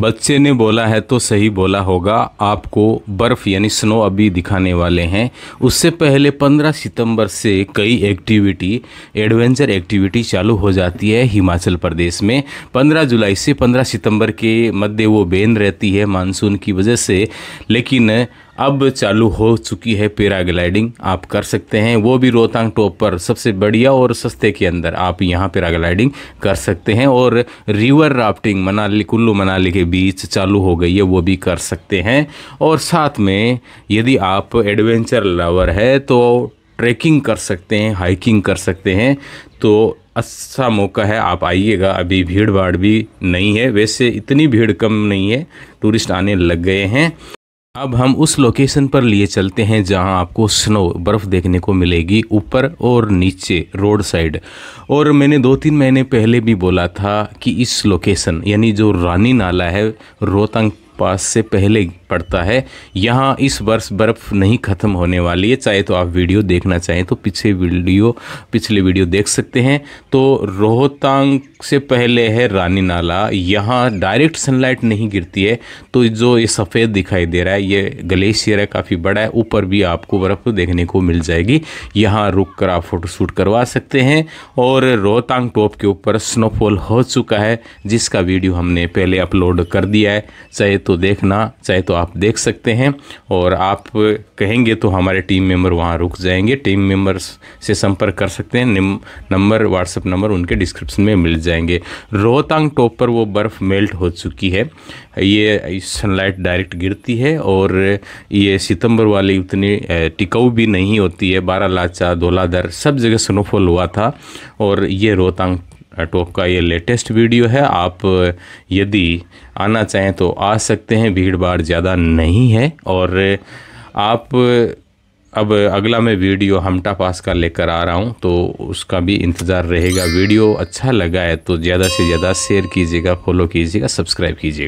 बच्चे ने बोला है तो सही बोला होगा आपको बर्फ यानी स्नो अभी दिखाने वाले हैं उससे पहले 15 सितंबर से कई एक्टिविटी एडवेंचर एक्टिविटी चालू हो जाती है हिमाचल प्रदेश में 15 जुलाई से 15 सितंबर के मध्य वो बेन रहती है मानसून की वजह से लेकिन अब चालू हो चुकी है पैराग्लाइडिंग आप कर सकते हैं वो भी रोहतांग टॉप पर सबसे बढ़िया और सस्ते के अंदर आप यहाँ पैराग्लाइडिंग कर सकते हैं और रिवर राफ्टिंग मनाली कुल्लू मनाली के बीच चालू हो गई है वो भी कर सकते हैं और साथ में यदि आप एडवेंचर लवर है तो ट्रैकिंग कर सकते हैं हाइकिंग कर सकते हैं तो अच्छा मौका है आप आइएगा अभी भीड़ भाड़ भी नहीं है वैसे इतनी भीड़ कम नहीं है टूरिस्ट आने लग गए हैं अब हम उस लोकेशन पर लिए चलते हैं जहां आपको स्नो बर्फ़ देखने को मिलेगी ऊपर और नीचे रोड साइड और मैंने दो तीन महीने पहले भी बोला था कि इस लोकेशन यानी जो रानी नाला है रोहतांग पास से पहले पड़ता है यहाँ इस वर्ष बर्फ़ नहीं ख़त्म होने वाली है चाहे तो आप वीडियो देखना चाहें तो पीछे वीडियो पिछले वीडियो देख सकते हैं तो रोहतांग से पहले है रानी नाला यहाँ डायरेक्ट सनलाइट नहीं गिरती है तो जो ये सफ़ेद दिखाई दे रहा है ये ग्लेशियर है काफ़ी बड़ा है ऊपर भी आपको बर्फ़ देखने को मिल जाएगी यहाँ रुक कर आप फ़ोटोशूट करवा सकते हैं और रोहतांग टॉप के ऊपर स्नोफॉल हो चुका है जिसका वीडियो हमने पहले अपलोड कर दिया है चाहे तो तो देखना चाहे तो आप देख सकते हैं और आप कहेंगे तो हमारे टीम मेंबर वहाँ रुक जाएंगे टीम मेंबर्स से संपर्क कर सकते हैं नंबर व्हाट्सअप नंबर उनके डिस्क्रिप्शन में मिल जाएंगे रोहतांग टॉप पर वो बर्फ़ मेल्ट हो चुकी है ये सनलाइट डायरेक्ट गिरती है और ये सितंबर वाली उतनी टिकाऊ भी नहीं होती है बारह लाचा धोलाधर सब जगह स्नोफॉल हुआ था और ये रोहतांग टॉप का ये लेटेस्ट वीडियो है आप uh, यदि आना चाहें तो आ सकते हैं भीड़ भाड़ ज़्यादा नहीं है और uh, आप uh, अब अगला मैं वीडियो हमटा पास का लेकर आ रहा हूँ तो उसका भी इंतज़ार रहेगा वीडियो अच्छा लगा है तो ज़्यादा से ज़्यादा शेयर कीजिएगा फॉलो कीजिएगा सब्सक्राइब कीजिएगा